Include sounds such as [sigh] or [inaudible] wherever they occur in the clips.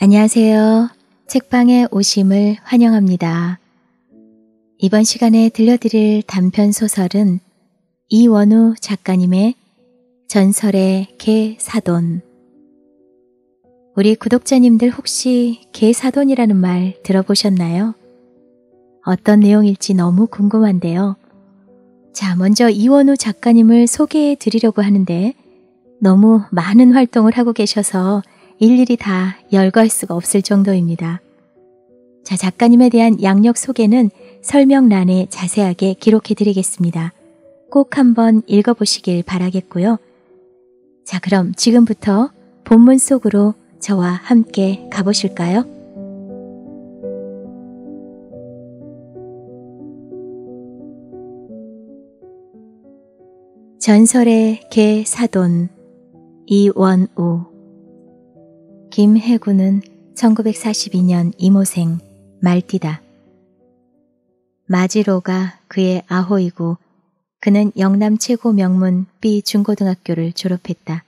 안녕하세요. 책방에 오심을 환영합니다. 이번 시간에 들려드릴 단편 소설은 이원우 작가님의 전설의 개사돈 우리 구독자님들 혹시 개사돈이라는 말 들어보셨나요? 어떤 내용일지 너무 궁금한데요. 자, 먼저 이원우 작가님을 소개해 드리려고 하는데 너무 많은 활동을 하고 계셔서 일일이 다 열거할 수가 없을 정도입니다. 자, 작가님에 대한 양력 소개는 설명란에 자세하게 기록해 드리겠습니다. 꼭 한번 읽어보시길 바라겠고요. 자, 그럼 지금부터 본문 속으로 저와 함께 가보실까요? 전설의 개 사돈 이원우 김해구는 1942년 이모생 말띠다. 마지로가 그의 아호이고 그는 영남 최고 명문 B 중고등학교를 졸업했다.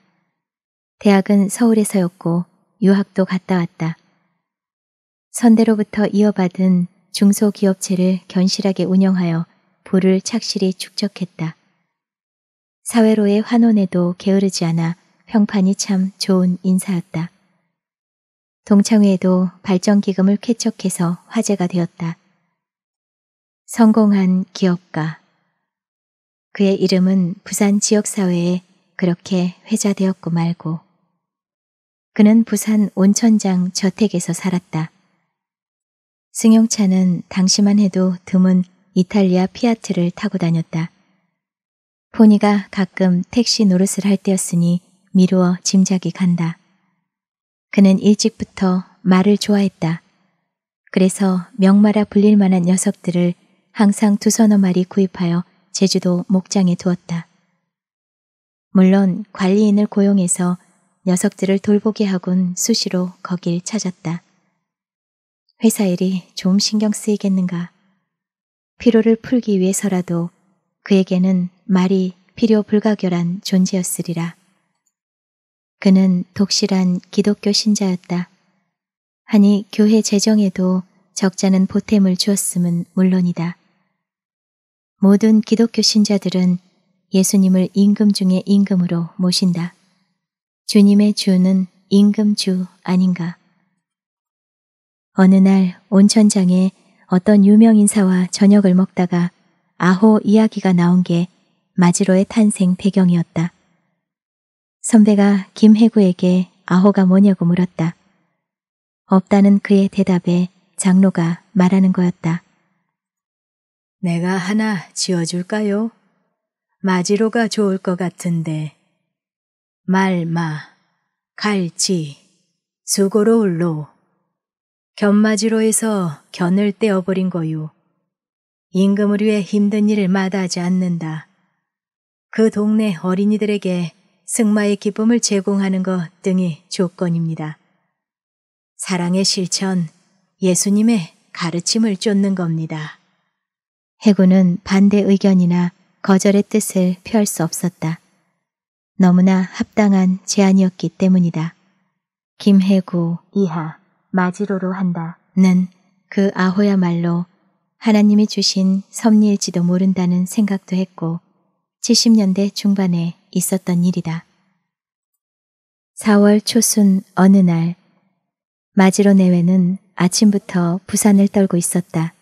대학은 서울에서였고 유학도 갔다 왔다. 선대로부터 이어받은 중소기업체를 견실하게 운영하여 부를 착실히 축적했다. 사회로의 환원에도 게으르지 않아 평판이 참 좋은 인사였다. 동창회에도 발전기금을 쾌척해서 화제가 되었다. 성공한 기업가 그의 이름은 부산 지역사회에 그렇게 회자되었고 말고 그는 부산 온천장 저택에서 살았다. 승용차는 당시만 해도 드문 이탈리아 피아트를 타고 다녔다. 포니가 가끔 택시 노릇을 할 때였으니 미루어 짐작이 간다. 그는 일찍부터 말을 좋아했다. 그래서 명마라 불릴 만한 녀석들을 항상 두서너 마리 구입하여 제주도 목장에 두었다. 물론 관리인을 고용해서 녀석들을 돌보게 하곤 수시로 거길 찾았다. 회사 일이 좀 신경 쓰이겠는가. 피로를 풀기 위해서라도 그에게는 말이 필요 불가결한 존재였으리라. 그는 독실한 기독교 신자였다. 하니 교회 재정에도 적잖은 보탬을 주었음은 물론이다. 모든 기독교 신자들은 예수님을 임금 중의 임금으로 모신다. 주님의 주는 임금주 아닌가. 어느 날 온천장에 어떤 유명인사와 저녁을 먹다가 아호 이야기가 나온 게 마지로의 탄생 배경이었다. 선배가 김해구에게 아호가 뭐냐고 물었다. 없다는 그의 대답에 장로가 말하는 거였다. 내가 하나 지어줄까요? 마지로가 좋을 것 같은데. 말마, 갈치, 수고로 울로. 견마지로에서 견을 떼어버린 거요. 임금을 위해 힘든 일을 마다하지 않는다. 그 동네 어린이들에게 승마의 기쁨을 제공하는 것 등이 조건입니다. 사랑의 실천, 예수님의 가르침을 쫓는 겁니다. 해군은 반대 의견이나 거절의 뜻을 표할 수 없었다. 너무나 합당한 제안이었기 때문이다. 김해구 이하 마지로로 한다는 그 아호야말로 하나님이 주신 섭리일지도 모른다는 생각도 했고 70년대 중반에 있었던 일이다. 4월 초순 어느 날 마지로 내외는 아침부터 부산을 떨고 있었다.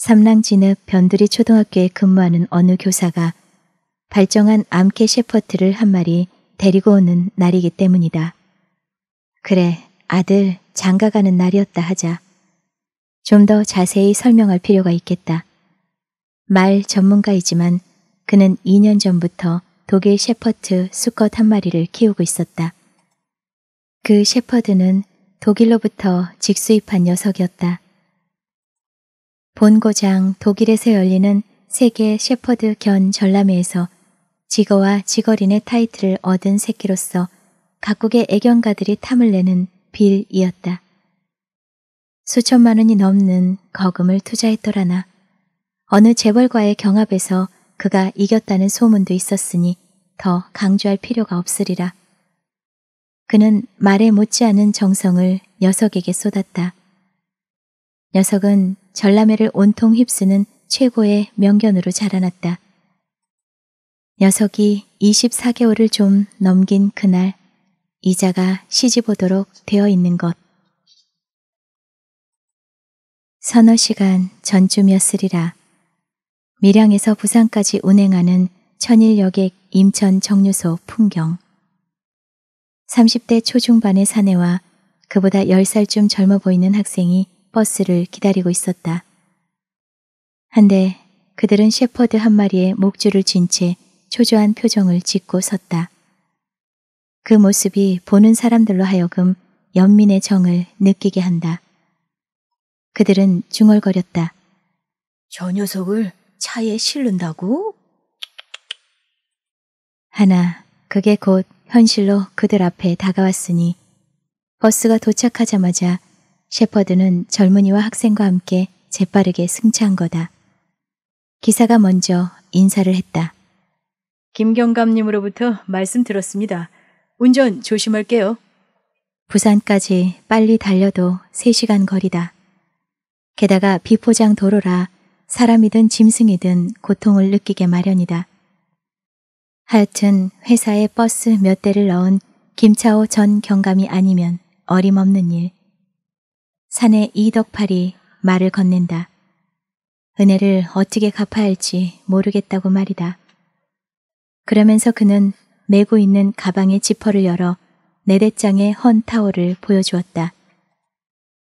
삼랑 진읍 변두리 초등학교에 근무하는 어느 교사가 발정한 암캐 셰퍼트를 한 마리 데리고 오는 날이기 때문이다. 그래, 아들 장가가는 날이었다 하자. 좀 더 자세히 설명할 필요가 있겠다. 말 전문가이지만 그는 2년 전부터 독일 셰퍼트 수컷 한 마리를 키우고 있었다. 그 셰퍼드는 독일로부터 직수입한 녀석이었다. 본고장 독일에서 열리는 세계 셰퍼드 견 전람회에서 직어와 직어린의 타이틀을 얻은 새끼로서 각국의 애견가들이 탐을 내는 빌이었다. 수천만 원이 넘는 거금을 투자했더라나 어느 재벌과의 경합에서 그가 이겼다는 소문도 있었으니 더 강조할 필요가 없으리라. 그는 말에 못지않은 정성을 녀석에게 쏟았다. 녀석은 전라회를 온통 휩쓰는 최고의 명견으로 자라났다. 녀석이 24개월을 좀 넘긴 그날 이자가 시집 오도록 되어 있는 것. 서너 시간 전쯤이었으리라. 밀양에서 부산까지 운행하는 천일여객 임천 정류소 풍경. 30대 초중반의 사내와 그보다 10살쯤 젊어 보이는 학생이 버스를 기다리고 있었다. 한데 그들은 셰퍼드 한 마리의 목줄을 쥔 채 초조한 표정을 짓고 섰다. 그 모습이 보는 사람들로 하여금 연민의 정을 느끼게 한다. 그들은 중얼거렸다. 저 녀석을 차에 실른다고? 하나, 그게 곧 현실로 그들 앞에 다가왔으니 버스가 도착하자마자 셰퍼드는 젊은이와 학생과 함께 재빠르게 승차한 거다. 기사가 먼저 인사를 했다. 김경감님으로부터 말씀 들었습니다. 운전 조심할게요. 부산까지 빨리 달려도 3시간 거리다. 게다가 비포장 도로라 사람이든 짐승이든 고통을 느끼게 마련이다. 하여튼 회사에 버스 몇 대를 넣은 김차호 전 경감이 아니면 어림없는 일. 산의 이덕팔이 말을 건넨다. 은혜를 어떻게 갚아야 할지 모르겠다고 말이다. 그러면서 그는 메고 있는 가방의 지퍼를 열어 내대장의 헌 타월을 보여주었다.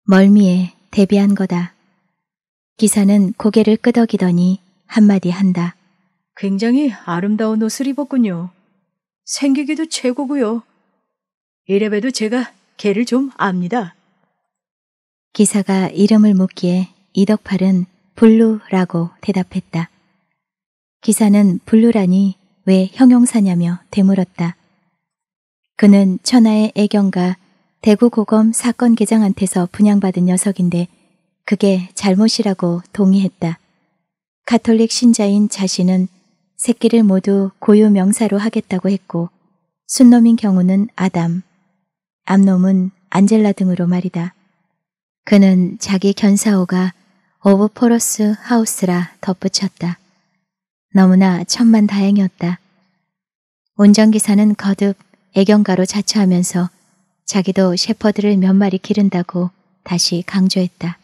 멀미에 대비한 거다. 기사는 고개를 끄덕이더니 한마디 한다. 굉장히 아름다운 옷을 입었군요. 생기기도 최고고요. 이래봬도 제가 개를 좀 압니다. 기사가 이름을 묻기에 이덕팔은 블루라고 대답했다. 기사는 블루라니 왜 형용사냐며 되물었다. 그는 천하의 애경과 대구고검 사건 계장한테서 분양받은 녀석인데 그게 잘못이라고 동의했다. 가톨릭 신자인 자신은 새끼를 모두 고유 명사로 하겠다고 했고 순놈인 경우는 아담, 암놈은 안젤라 등으로 말이다. 그는 자기 견사호가 오브 포러스 하우스라 덧붙였다. 너무나 천만 다행이었다. 운전기사는 거듭 애견가로 자처하면서 자기도 셰퍼드를 몇 마리 기른다고 다시 강조했다.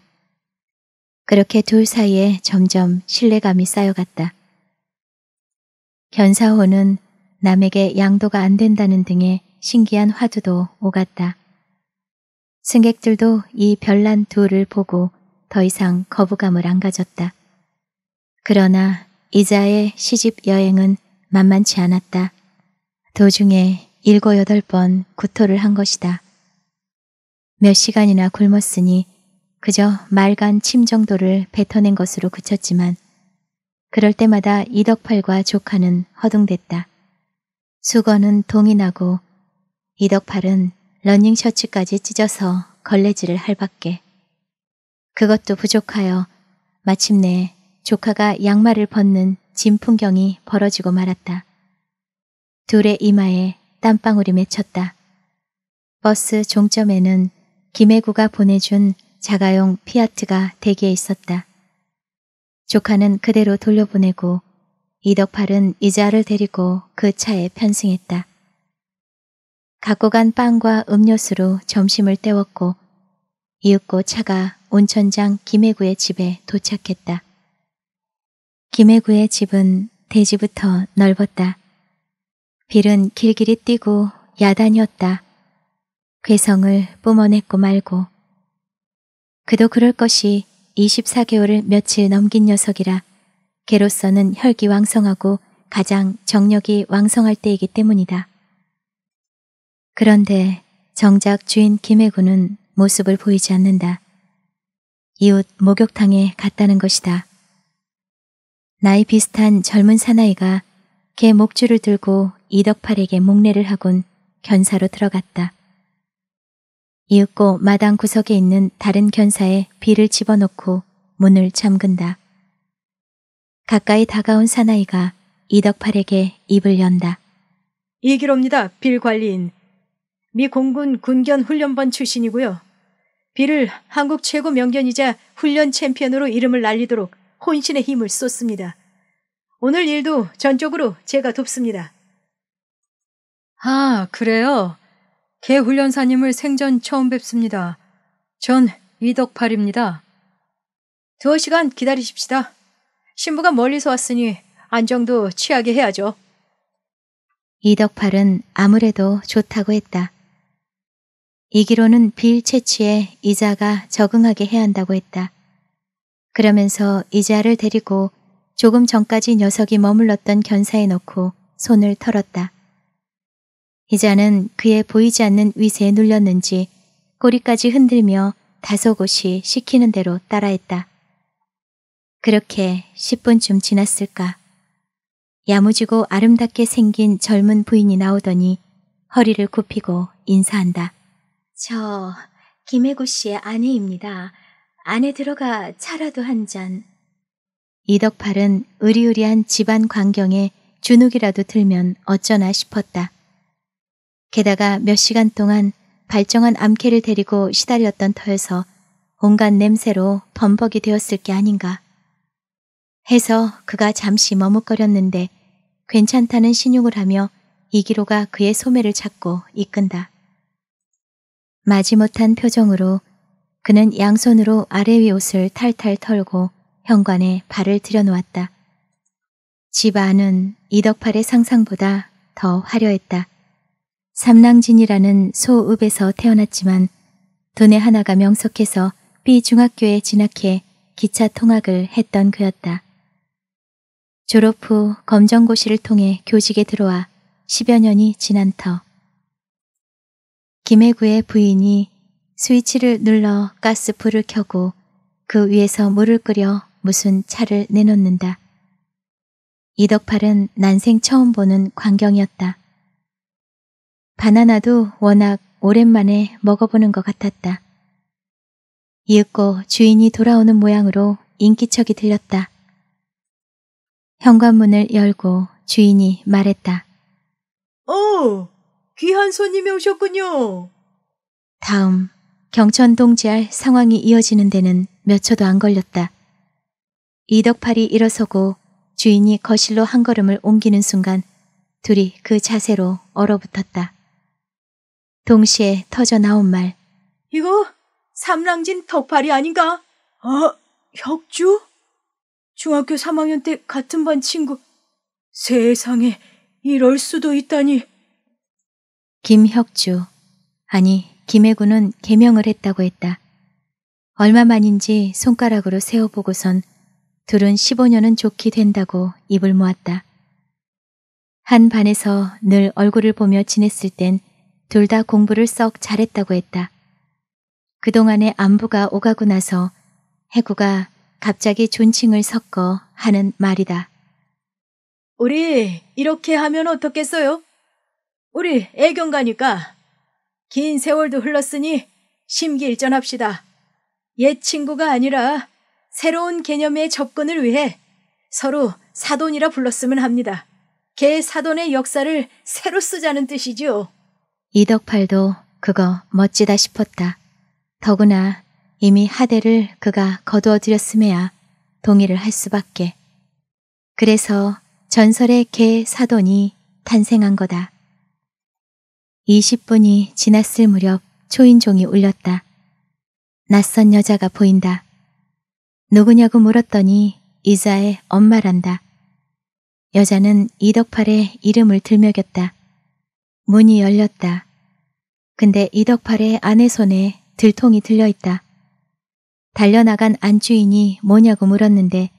그렇게 둘 사이에 점점 신뢰감이 쌓여갔다. 견사호는 남에게 양도가 안 된다는 등의 신기한 화두도 오갔다. 승객들도 이 별난 둘을 보고 더 이상 거부감을 안 가졌다. 그러나 이자의 시집 여행은 만만치 않았다. 도중에 일곱 여덟 번 구토를 한 것이다. 몇 시간이나 굶었으니 그저 말간 침 정도를 뱉어낸 것으로 그쳤지만 그럴 때마다 이덕팔과 조카는 허둥댔다. 수건은 동이 나고 이덕팔은 러닝 셔츠까지 찢어서 걸레질을 할 밖에. 그것도 부족하여 마침내 조카가 양말을 벗는 진 풍경이 벌어지고 말았다. 둘의 이마에 땀방울이 맺혔다. 버스 종점에는 김해구가 보내준 자가용 피아트가 대기에 있었다. 조카는 그대로 돌려보내고 이덕팔은 이자를 데리고 그 차에 편승했다. 갖고 간 빵과 음료수로 점심을 때웠고 이윽고 차가 온천장 김해구의 집에 도착했다. 김해구의 집은 대지부터 넓었다. 빌은 길길이 뛰고 야단이었다. 괴성을 뿜어냈고 말고 그도 그럴 것이 24개월을 며칠 넘긴 녀석이라 개로서는 혈기왕성하고 가장 정력이 왕성할 때이기 때문이다. 그런데 정작 주인 김해군은 모습을 보이지 않는다. 이웃 목욕탕에 갔다는 것이다. 나이 비슷한 젊은 사나이가 개 목줄을 들고 이덕팔에게 목례를 하곤 견사로 들어갔다. 이윽고 마당 구석에 있는 다른 견사에 비를 집어넣고 문을 잠근다. 가까이 다가온 사나이가 이덕팔에게 입을 연다. 이기로니다빌 관리인. 미 공군 군견 훈련반 출신이고요. 비를 한국 최고 명견이자 훈련 챔피언으로 이름을 날리도록 혼신의 힘을 쏟습니다. 오늘 일도 전적으로 제가 돕습니다. 아, 그래요? 개 훈련사님을 생전 처음 뵙습니다. 전 이덕팔입니다. 두어 시간 기다리십시다. 신부가 멀리서 왔으니 안정도 취하게 해야죠. 이덕팔은 아무래도 좋다고 했다. 이기로는 빌 채취에 이자가 적응하게 해야 한다고 했다. 그러면서 이자를 데리고 조금 전까지 녀석이 머물렀던 견사에 넣고 손을 털었다. 이자는 그의 보이지 않는 위세에 눌렸는지 꼬리까지 흔들며 다소곳이 시키는 대로 따라했다. 그렇게 10분쯤 지났을까. 야무지고 아름답게 생긴 젊은 부인이 나오더니 허리를 굽히고 인사한다. 저 김혜구 씨의 아내입니다. 안에 들어가 차라도 한 잔. 이덕팔은 의리의리한 집안 광경에 주눅이라도 들면 어쩌나 싶었다. 게다가 몇 시간 동안 발정한 암캐를 데리고 시달렸던 터에서 온갖 냄새로 범벅이 되었을 게 아닌가. 해서 그가 잠시 머뭇거렸는데 괜찮다는 신용을 하며 이기로가 그의 소매를 잡고 이끈다. 마지못한 표정으로 그는 양손으로 아래 위 옷을 탈탈 털고 현관에 발을 들여놓았다. 집 안은 이덕팔의 상상보다 더 화려했다. 삼랑진이라는 소읍에서 태어났지만 돈의 하나가 명석해서 B중학교에 진학해 기차 통학을 했던 그였다. 졸업 후 검정고시를 통해 교직에 들어와 10여 년이 지난 터 김해구의 부인이 스위치를 눌러 가스불을 켜고 그 위에서 물을 끓여 무슨 차를 내놓는다. 이덕팔은 난생 처음 보는 광경이었다. 바나나도 워낙 오랜만에 먹어보는 것 같았다. 이윽고 주인이 돌아오는 모양으로 인기척이 들렸다. 현관문을 열고 주인이 말했다. 오! 귀한 손님이 오셨군요. 다음 경천동 재할 상황이 이어지는 데는 몇 초도 안 걸렸다. 이덕팔이 일어서고 주인이 거실로 한 걸음을 옮기는 순간 둘이 그 자세로 얼어붙었다. 동시에 터져 나온 말. 이거 삼랑진 덕팔이 아닌가? 어, 혁주? 중학교 3학년 때 같은 반 친구. 세상에 이럴 수도 있다니. 김혁주. 아니, 김해군은 개명을 했다고 했다. 얼마만인지 손가락으로 세어보고선 둘은 15년은 좋게 된다고 입을 모았다. 한 반에서 늘 얼굴을 보며 지냈을 땐 둘 다 공부를 썩 잘했다고 했다. 그동안의 안부가 오가고 나서 해구가 갑자기 존칭을 섞어 하는 말이다. 우리 이렇게 하면 어떻겠어요? 우리 애경가니까 긴 세월도 흘렀으니 심기일전합시다. 옛 친구가 아니라 새로운 개념의 접근을 위해 서로 사돈이라 불렀으면 합니다. 개 사돈의 역사를 새로 쓰자는 뜻이지요. 이덕팔도 그거 멋지다 싶었다. 더구나 이미 하대를 그가 거두어들였음에야 동의를 할 수밖에. 그래서 전설의 개 사돈이 탄생한 거다. 20분이 지났을 무렵 초인종이 울렸다. 낯선 여자가 보인다. 누구냐고 물었더니 이자의 엄마란다. 여자는 이덕팔의 이름을 들먹였다. 문이 열렸다. 근데 이덕팔의 아내 손에 들통이 들려있다. 달려나간 안주인이 뭐냐고 물었는데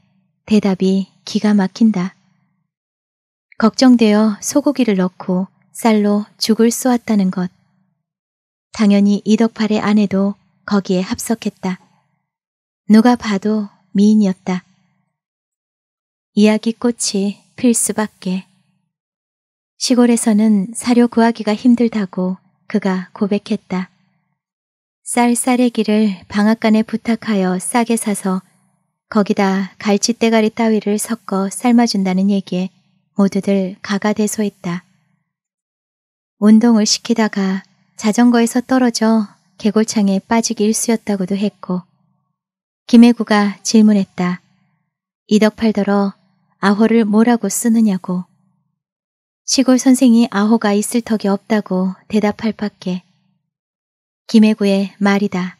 대답이 기가 막힌다. 걱정되어 소고기를 넣고 쌀로 죽을 쏘았다는 것. 당연히 이덕팔의 아내도 거기에 합석했다. 누가 봐도 미인이었다. 이야기꽃이 필 수밖에. 시골에서는 사료 구하기가 힘들다고 그가 고백했다. 쌀 쌀에기를 방앗간에 부탁하여 싸게 사서 거기다 갈치대가리 따위를 섞어 삶아준다는 얘기에 모두들 가가대소했다. 운동을 시키다가 자전거에서 떨어져 개골창에 빠지기 일쑤였다고도 했고 김혜구가 질문했다. 이덕팔더러 아호를 뭐라고 쓰느냐고. 시골 선생이 아호가 있을 턱이 없다고 대답할 밖에. 김혜구의 말이다.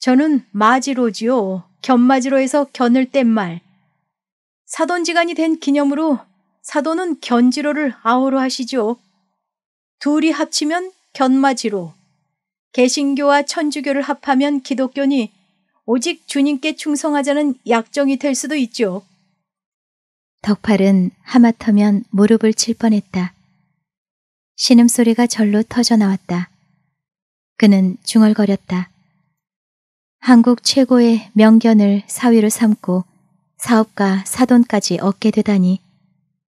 저는 마지로지요. 견마지로에서 견을 뗀 말. 사돈지간이 된 기념으로 사돈은 견지로를 아호로 하시죠. 둘이 합치면 견마지로, 개신교와 천주교를 합하면 기독교니 오직 주님께 충성하자는 약정이 될 수도 있죠. 덕팔은 하마터면 무릎을 칠 뻔했다. 신음소리가 절로 터져 나왔다. 그는 중얼거렸다. 한국 최고의 명견을 사위로 삼고 사업가 사돈까지 얻게 되다니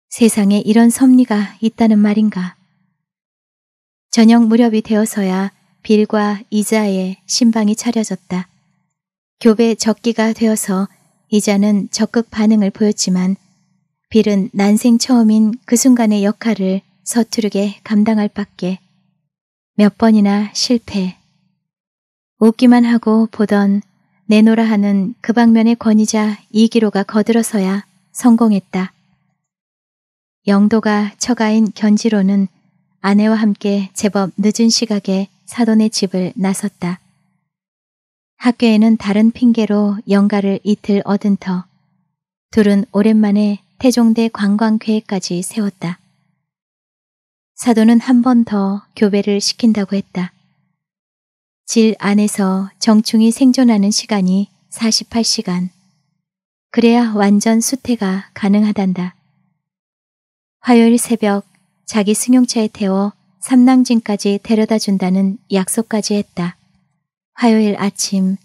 세상에 이런 섭리가 있다는 말인가. 저녁 무렵이 되어서야 빌과 이자의 신방이 차려졌다. 교배 적기가 되어서 이자는 적극 반응을 보였지만 빌은 난생 처음인 그 순간의 역할을 서투르게 감당할 밖에 몇 번이나 실패. 웃기만 하고 보던 내노라 하는 그 방면의 권위자 이기로가 거들어서야 성공했다. 영도가 처가인 견지로는 아내와 함께 제법 늦은 시각에 사돈의 집을 나섰다. 학교에는 다른 핑계로 영가를 이틀 얻은 터 둘은 오랜만에 태종대 관광회까지 세웠다. 사돈은한 번 더 교배를 시킨다고 했다. 질 안에서 정충이 생존하는 시간이 48시간. 그래야 완전 수태가 가능하단다. 화요일 새벽 자기 승용차에 태워 삼낭진까지 데려다 준다는 약속까지 했다. 화요일 아침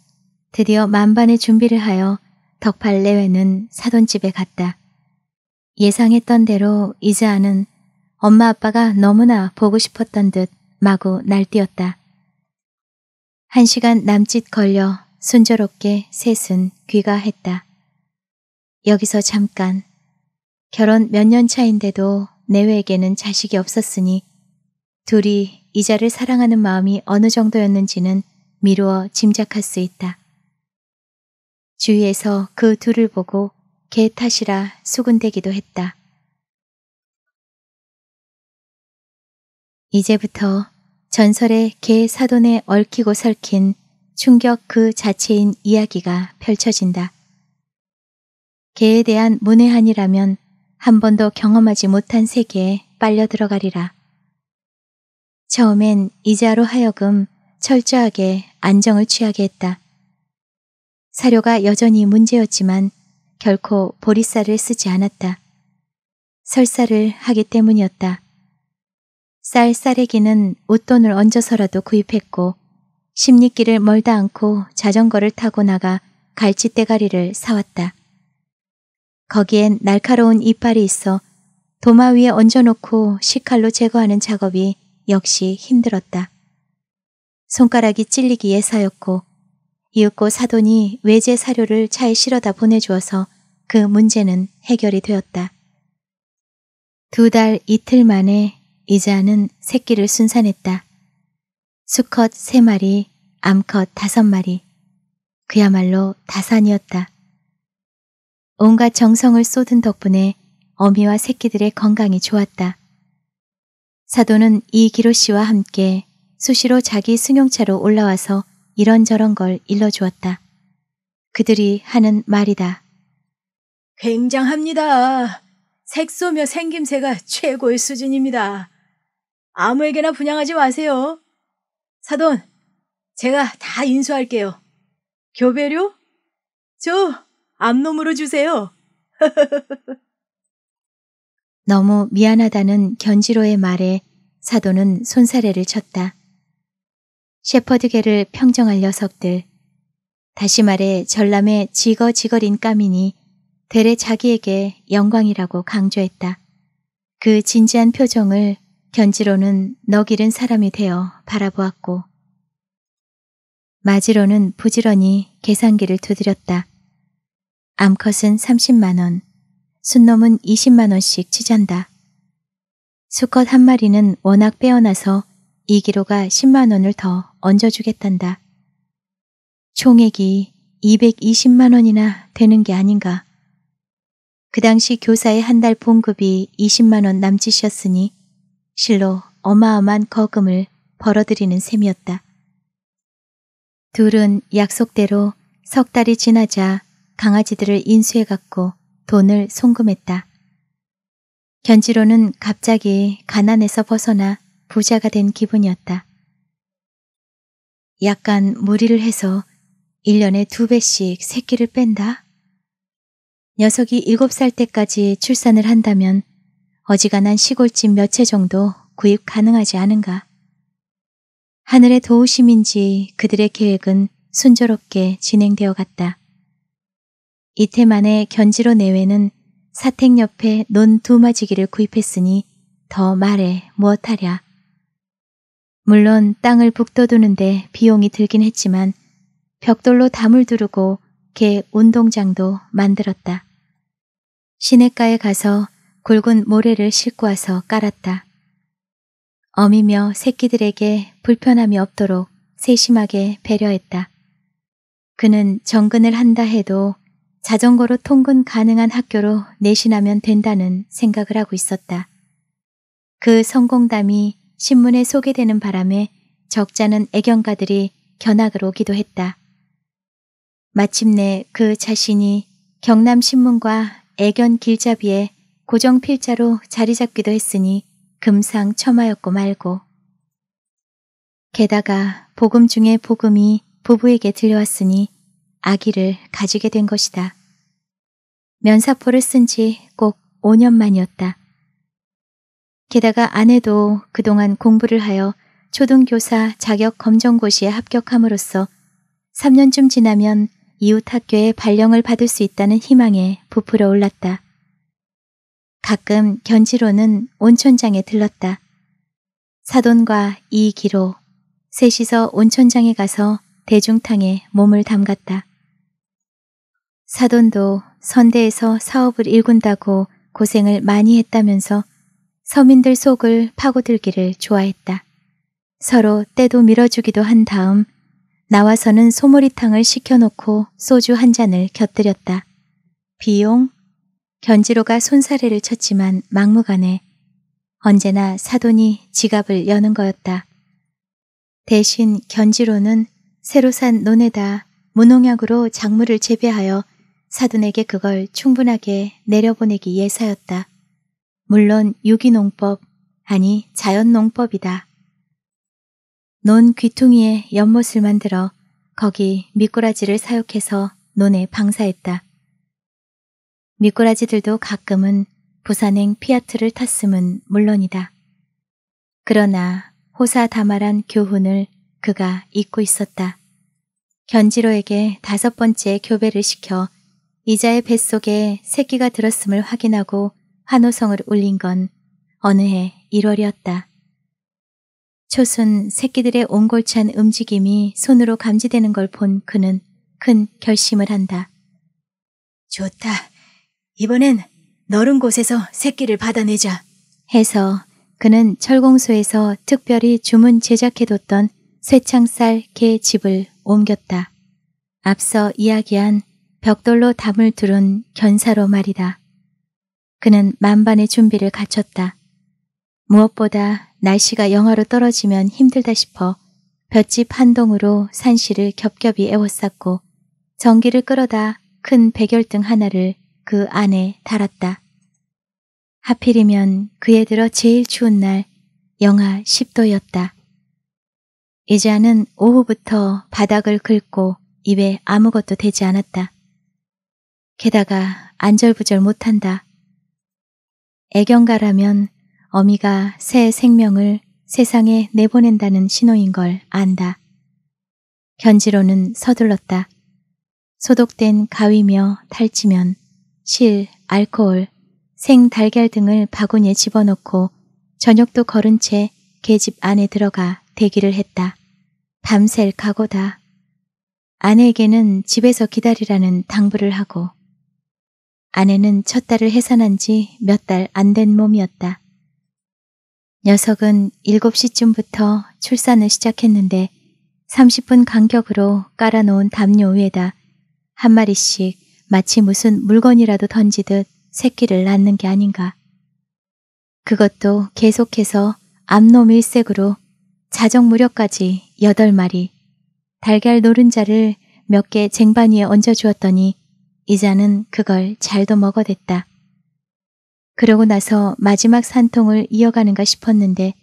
드디어 만반의 준비를 하여 덕팔 내외는 사돈집에 갔다. 예상했던 대로 이즈 아는 엄마 아빠가 너무나 보고 싶었던 듯 마구 날뛰었다. 한 시간 남짓 걸려 순조롭게 셋은 귀가했다. 여기서 잠깐 결혼 몇 년 차인데도 내외에게는 자식이 없었으니 둘이 이자를 사랑하는 마음이 어느 정도였는지는 미루어 짐작할 수 있다. 주위에서 그 둘을 보고 개 탓이라 수군대기도 했다. 이제부터 전설의 개 사돈에 얽히고 설킨 충격 그 자체인 이야기가 펼쳐진다. 개에 대한 문외한이라면 한 번도 경험하지 못한 세계에 빨려 들어가리라. 처음엔 이자로 하여금 철저하게 안정을 취하게 했다. 사료가 여전히 문제였지만 결코 보리쌀을 쓰지 않았다. 설사를 하기 때문이었다. 쌀쌀래기는 웃돈을 얹어서라도 구입했고 십리길을 멀다 않고 자전거를 타고 나가 갈치대가리를 사왔다. 거기엔 날카로운 이빨이 있어 도마 위에 얹어놓고 시칼로 제거하는 작업이 역시 힘들었다. 손가락이 찔리기 에사였고 이윽고 사돈이 외제 사료를 차에 실어다 보내주어서 그 문제는 해결이 되었다. 두 달 이틀 만에 이자는 새끼를 순산했다. 수컷 세 마리, 암컷 다섯 마리. 그야말로 다산이었다. 온갖 정성을 쏟은 덕분에 어미와 새끼들의 건강이 좋았다. 사도는 이 기로 씨와 함께 수시로 자기 승용차로 올라와서 이런저런 걸 일러주었다. 그들이 하는 말이다. 굉장합니다. 색소며 생김새가 최고의 수준입니다. 아무에게나 분양하지 마세요. 사돈, 제가 다 인수할게요. 교배료? 저 암놈으로 주세요. [laughs] 너무 미안하다는 견지로의 말에 사도는 손사래를 쳤다. 셰퍼드계를 평정할 녀석들. 다시 말해 전람의 지거지거린 까미니 대래 자기에게 영광이라고 강조했다. 그 진지한 표정을 견지로는 너기른 사람이 되어 바라보았고 마지로는 부지런히 계산기를 두드렸다. 암컷은 30만원, 순놈은 20만원씩 치잔다. 수컷 한 마리는 워낙 빼어나서 2기로가 10만원을 더 얹어주겠단다. 총액이 220만원이나 되는 게 아닌가. 그 당시 교사의 한 달 봉급이 20만원 남짓이었으니 실로 어마어마한 거금을 벌어들이는 셈이었다. 둘은 약속대로 석 달이 지나자 강아지들을 인수해 갖고 돈을 송금했다. 견지로는 갑자기 가난에서 벗어나 부자가 된 기분이었다. 약간 무리를 해서 1년에 두 배씩 새끼를 뺀다? 녀석이 7살 때까지 출산을 한다면 어지간한 시골집 몇 채 정도 구입 가능하지 않은가. 하늘의 도우심인지 그들의 계획은 순조롭게 진행되어 갔다. 이태 만에 견지로 내외는 사택 옆에 논두 마지기를 구입했으니 더 말해 무엇하랴. 물론 땅을 북돋우는데 비용이 들긴 했지만 벽돌로 담을 두르고 개 운동장도 만들었다. 시냇가에 가서 굵은 모래를 싣고 와서 깔았다. 어미며 새끼들에게 불편함이 없도록 세심하게 배려했다. 그는 정근을 한다 해도 자전거로 통근 가능한 학교로 내신하면 된다는 생각을 하고 있었다. 그 성공담이 신문에 소개되는 바람에 적잖은 애견가들이 견학을 오기도 했다. 마침내 그 자신이 경남신문과 애견 길잡이의 고정 필자로 자리 잡기도 했으니 금상 첨화였고 말고. 게다가 복음 중에 복음이 부부에게 들려왔으니 아기를 가지게 된 것이다. 면사포를 쓴 지 꼭 5년 만이었다. 게다가 아내도 그동안 공부를 하여 초등교사 자격 검정고시에 합격함으로써 3년쯤 지나면 이웃 학교에 발령을 받을 수 있다는 희망에 부풀어 올랐다. 가끔 견지로는 온천장에 들렀다. 사돈과 이기로 셋이서 온천장에 가서 대중탕에 몸을 담갔다. 사돈도 선대에서 사업을 일군다고 고생을 많이 했다면서 서민들 속을 파고들기를 좋아했다. 서로 때도 밀어주기도 한 다음 나와서는 소머리탕을 시켜놓고 소주 한 잔을 곁들였다. 비용? 견지로가 손사래를 쳤지만 막무가내 언제나 사돈이 지갑을 여는 거였다. 대신 견지로는 새로 산 논에다 무농약으로 작물을 재배하여 사돈에게 그걸 충분하게 내려보내기 예사였다 물론 유기농법, 아니 자연농법이다. 논 귀퉁이에 연못을 만들어 거기 미꾸라지를 사육해서 논에 방사했다. 미꾸라지들도 가끔은 부산행 피아트를 탔음은 물론이다. 그러나 호사다말한 교훈을 그가 잊고 있었다. 견지로에게 다섯 번째 교배를 시켜 이자의 뱃속에 새끼가 들었음을 확인하고 환호성을 울린 건 어느 해 1월이었다. 초순 새끼들의 옹골찬 움직임이 손으로 감지되는 걸 본 그는 큰 결심을 한다. 좋다. 이번엔 너른 곳에서 새끼를 받아내자. 해서 그는 철공소에서 특별히 주문 제작해뒀던 쇠창살개 집을 옮겼다. 앞서 이야기한 벽돌로 담을 두른 견사로 말이다. 그는 만반의 준비를 갖췄다. 무엇보다 날씨가 영하로 떨어지면 힘들다 싶어 볏집 한동으로 산실을 겹겹이 에워쌌고 전기를 끌어다 큰 백열등 하나를 그 안에 달았다. 하필이면 그에 들어 제일 추운 날 영하 10도였다. 이자는 오후부터 바닥을 긁고 입에 아무것도 되지 않았다. 게다가 안절부절 못한다. 애경가라면 어미가 새 생명을 세상에 내보낸다는 신호인 걸 안다. 견지로는 서둘렀다. 소독된 가위며 탈지면 실, 알코올, 생달걀 등을 바구니에 집어넣고 저녁도 걸은 채 계집 안에 들어가 대기를 했다. 밤샐 각오다. 아내에게는 집에서 기다리라는 당부를 하고 아내는 첫 딸을 해산한 지 몇 달 안 된 몸이었다. 녀석은 7시쯤부터 출산을 시작했는데 30분 간격으로 깔아놓은 담요 위에다 한 마리씩 마치 무슨 물건이라도 던지듯 새끼를 낳는 게 아닌가. 그것도 계속해서 암놈 일색으로 자정 무렵까지 8마리 달걀 노른자를 몇 개 쟁반 위에 얹어주었더니 이자는 그걸 잘도 먹어댔다. 그러고 나서 마지막 산통을 이어가는가 싶었는데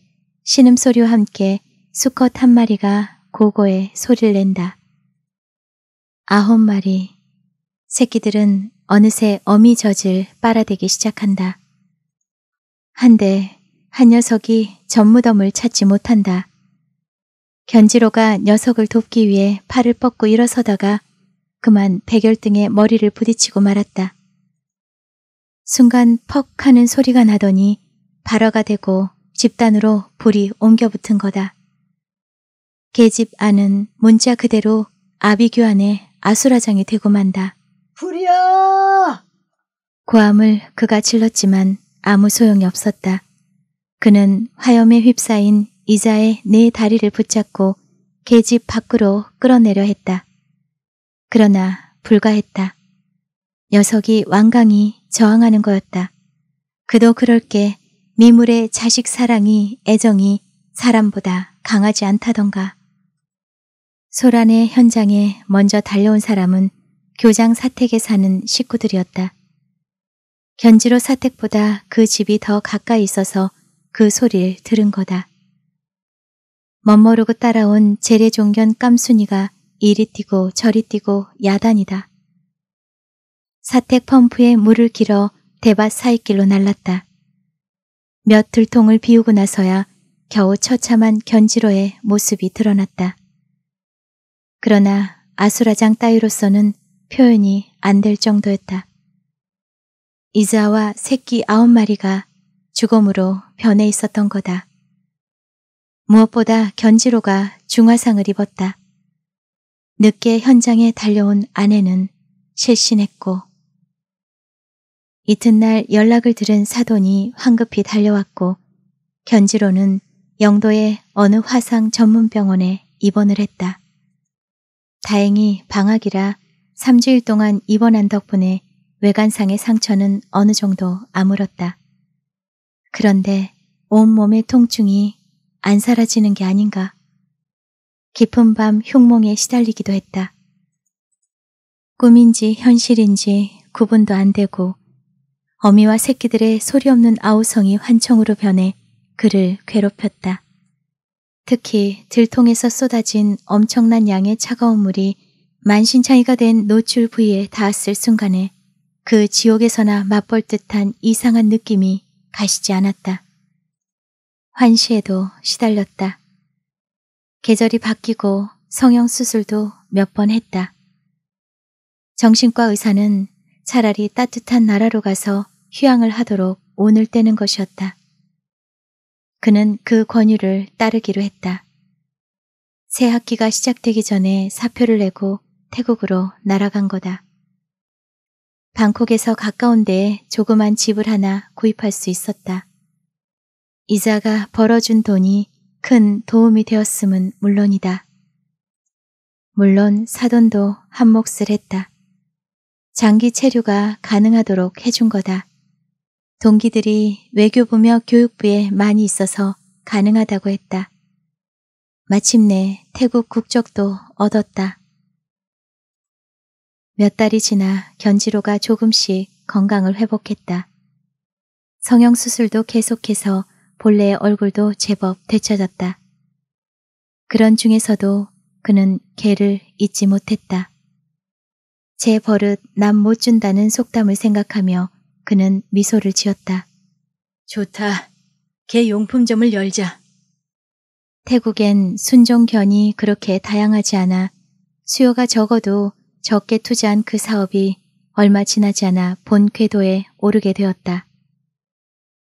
신음소리와 함께 수컷 한 마리가 고고에 소리를 낸다. 아홉 마리. 새끼들은 어느새 어미 젖을 빨아대기 시작한다. 한데 한 녀석이 전무덤을 찾지 못한다. 견지로가 녀석을 돕기 위해 팔을 뻗고 일어서다가 그만 백열등에 머리를 부딪히고 말았다. 순간 퍽 하는 소리가 나더니 발화가 되고 집단으로 불이 옮겨 붙은 거다. 계집 안은 문자 그대로 아비규 안에 아수라장이 되고 만다. 불이야! 고함을 그가 질렀지만 아무 소용이 없었다. 그는 화염에 휩싸인 이자의 네 다리를 붙잡고 계집 밖으로 끌어내려 했다. 그러나 불가했다. 녀석이 완강히 저항하는 거였다. 그도 그럴게 미물의 자식 사랑이 애정이 사람보다 강하지 않다던가. 소란의 현장에 먼저 달려온 사람은 교장 사택에 사는 식구들이었다. 견지로 사택보다 그 집이 더 가까이 있어서 그 소리를 들은 거다. 멋모르고 따라온 재래종견 깜순이가 이리 뛰고 저리 뛰고 야단이다. 사택 펌프에 물을 길어 대밭 사이길로 날랐다. 몇 들통을 비우고 나서야 겨우 처참한 견지로의 모습이 드러났다. 그러나 아수라장 따위로서는 표현이 안 될 정도였다. 이자와 새끼 아홉 마리가 죽음으로 변해 있었던 거다. 무엇보다 견지로가 중화상을 입었다. 늦게 현장에 달려온 아내는 실신했고 이튿날 연락을 들은 사돈이 황급히 달려왔고 견지로는 영도의 어느 화상 전문병원에 입원을 했다. 다행히 방학이라 3주일 동안 입원한 덕분에 외관상의 상처는 어느 정도 아물었다. 그런데 온몸의 통증이 안 사라지는 게 아닌가. 깊은 밤 흉몽에 시달리기도 했다. 꿈인지 현실인지 구분도 안 되고 어미와 새끼들의 소리 없는 아우성이 환청으로 변해 그를 괴롭혔다. 특히 들통에서 쏟아진 엄청난 양의 차가운 물이 만신창이가 된 노출 부위에 닿았을 순간에 그 지옥에서나 맛볼 듯한 이상한 느낌이 가시지 않았다. 환시에도 시달렸다. 계절이 바뀌고 성형수술도 몇 번 했다. 정신과 의사는 차라리 따뜻한 나라로 가서 휴양을 하도록 오늘 떼는 것이었다. 그는 그 권유를 따르기로 했다. 새 학기가 시작되기 전에 사표를 내고 태국으로 날아간 거다. 방콕에서 가까운 데에 조그만 집을 하나 구입할 수 있었다. 이자가 벌어준 돈이 큰 도움이 되었음은 물론이다. 물론 사돈도 한몫을 했다. 장기 체류가 가능하도록 해준 거다. 동기들이 외교부며 교육부에 많이 있어서 가능하다고 했다. 마침내 태국 국적도 얻었다. 몇 달이 지나 견지로가 조금씩 건강을 회복했다. 성형수술도 계속해서 본래의 얼굴도 제법 되찾았다. 그런 중에서도 그는 개를 잊지 못했다. 제 버릇 남 못 준다는 속담을 생각하며 그는 미소를 지었다. 좋다. 개 용품점을 열자. 태국엔 순종견이 그렇게 다양하지 않아 수요가 적어도 적게 투자한 그 사업이 얼마 지나지 않아 본 궤도에 오르게 되었다.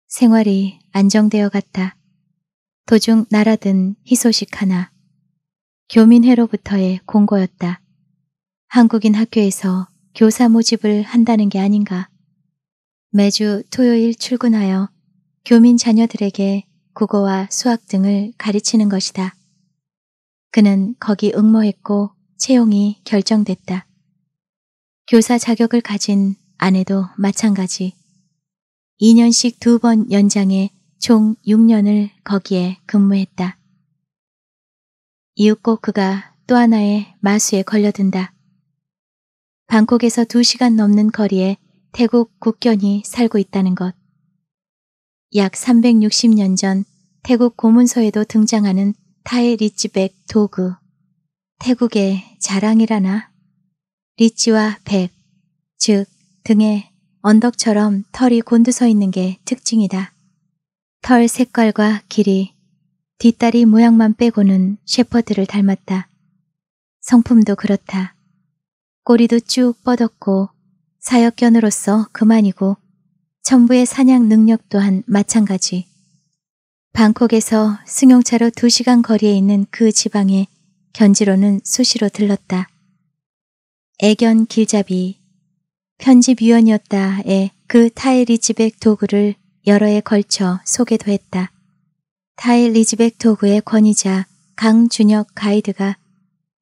생활이 안정되어 갔다. 도중 날아든 희소식 하나. 교민회로부터의 공고였다. 한국인 학교에서 교사 모집을 한다는 게 아닌가. 매주 토요일 출근하여 교민 자녀들에게 국어와 수학 등을 가르치는 것이다. 그는 거기 응모했고 채용이 결정됐다. 교사 자격을 가진 아내도 마찬가지. 2년씩 두 번 연장해 총 6년을 거기에 근무했다. 이윽고 그가 또 하나의 마수에 걸려든다. 방콕에서 2시간 넘는 거리에 태국 국견이 살고 있다는 것. 약 360년 전 태국 고문서에도 등장하는 타의 리치백 도그. 태국의 자랑이라나. 리치와 백, 즉 등에 언덕처럼 털이 곤두서 있는 게 특징이다. 털 색깔과 길이, 뒷다리 모양만 빼고는 셰퍼드를 닮았다. 성품도 그렇다. 꼬리도 쭉 뻗었고 사역견으로서 그만이고 천부의 사냥 능력 또한 마찬가지. 방콕에서 승용차로 두시간 거리에 있는 그 지방에 견지로는 수시로 들렀다. 애견 길잡이 편집위원이었다에 그 타일리지백 도구를 여러 해 걸쳐 소개도 했다. 타일리지백 도구의 권위자 강준혁 가이드가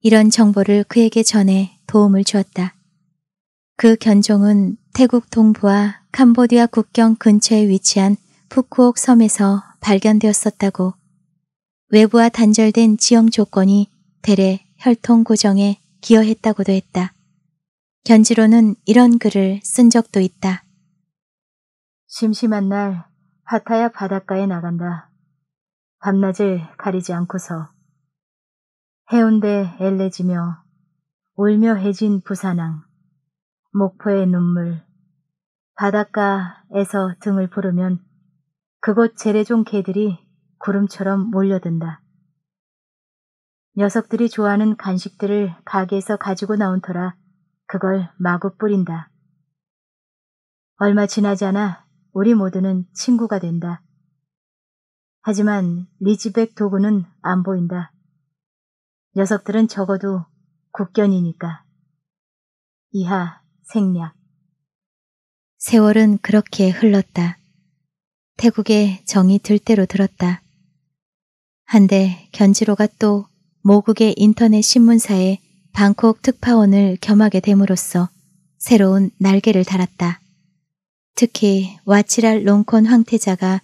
이런 정보를 그에게 전해 도움을 주었다. 그 견종은 태국 동부와 캄보디아 국경 근처에 위치한 푸쿠옥 섬에서 발견되었었다고 외부와 단절된 지형 조건이 대래 혈통 고정에 기여했다고도 했다. 견지로는 이런 글을 쓴 적도 있다. 심심한 날 하타야 바닷가에 나간다. 밤낮을 가리지 않고서 해운대 엘레지며 울며 해진 부산항 목포의 눈물 바닷가에서 등을 부르면 그곳 재래종 개들이 구름처럼 몰려든다. 녀석들이 좋아하는 간식들을 가게에서 가지고 나온 터라 그걸 마구 뿌린다. 얼마 지나지 않아 우리 모두는 친구가 된다. 하지만 리지백 도구는 안 보인다. 녀석들은 적어도 국견이니까. 이하 생략. 세월은 그렇게 흘렀다. 태국의 정이 들대로 들었다. 한데 견지로가 또 모국의 인터넷 신문사에 방콕 특파원을 겸하게 됨으로써 새로운 날개를 달았다. 특히 와치랄 롱콘 황태자가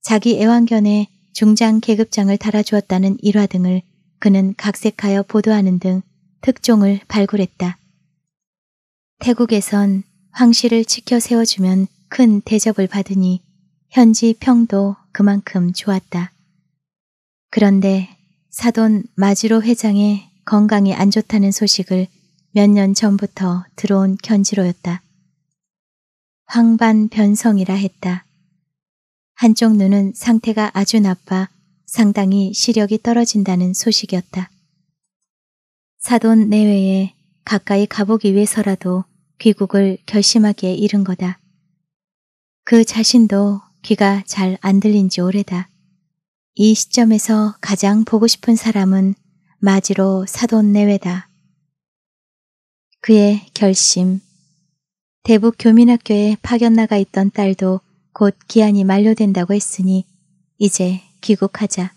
자기 애완견의 중장 계급장을 달아주었다는 일화 등을 그는 각색하여 보도하는 등 특종을 발굴했다. 태국에선 황실을 지켜 세워주면 큰 대접을 받으니 현지 평도 그만큼 좋았다. 그런데 사돈 마지로 회장의 건강이 안 좋다는 소식을 몇 년 전부터 들어온 견지로였다. 황반 변성이라 했다. 한쪽 눈은 상태가 아주 나빠 상당히 시력이 떨어진다는 소식이었다. 사돈 내외에 가까이 가보기 위해서라도 귀국을 결심하기에 이른 거다. 그 자신도 귀가 잘 안 들린 지 오래다. 이 시점에서 가장 보고 싶은 사람은 마지로 사돈내외다. 그의 결심. 대북 교민학교에 파견 나가 있던 딸도 곧 기한이 만료된다고 했으니 이제 귀국하자.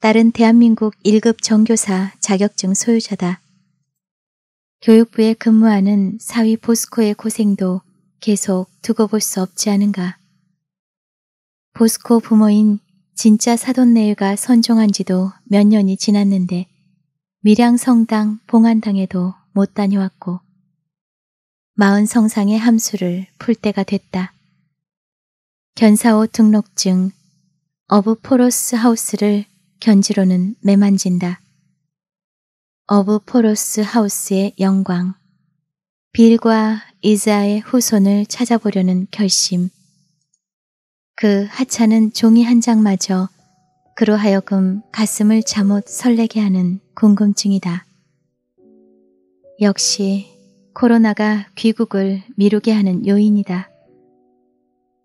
딸은 대한민국 1급 정교사 자격증 소유자다. 교육부에 근무하는 사위 보스코의 고생도 계속 두고 볼 수 없지 않은가. 보스코 부모인 진짜 사돈네일과 선종한 지도 몇 년이 지났는데 밀양성당, 봉안당에도 못 다녀왔고 마흔 성상의 함수를 풀 때가 됐다. 견사호 등록증 어브 포로스 하우스를 견지로는 매만진다. 어브 포로스 하우스의 영광 빌과 이자의 후손을 찾아보려는 결심 그 하찮은 종이 한 장마저 그로 하여금 가슴을 잠옷 설레게 하는 궁금증이다. 역시 코로나가 귀국을 미루게 하는 요인이다.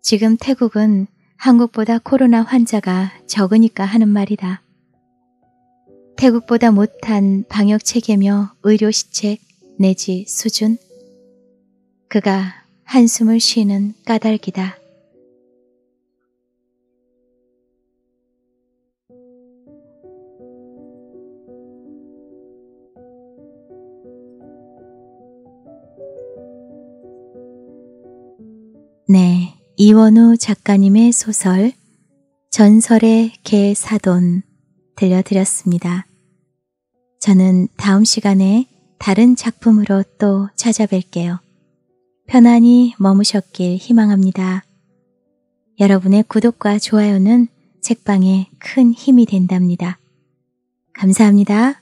지금 태국은 한국보다 코로나 환자가 적으니까 하는 말이다. 태국보다 못한 방역 체계며 의료 시책 내지 수준. 그가 한숨을 쉬는 까닭이다. 이원우 작가님의 소설 전설의 개 사돈 들려드렸습니다. 저는 다음 시간에 다른 작품으로 또 찾아뵐게요. 편안히 머무셨길 희망합니다. 여러분의 구독과 좋아요는 책방에 큰 힘이 된답니다. 감사합니다.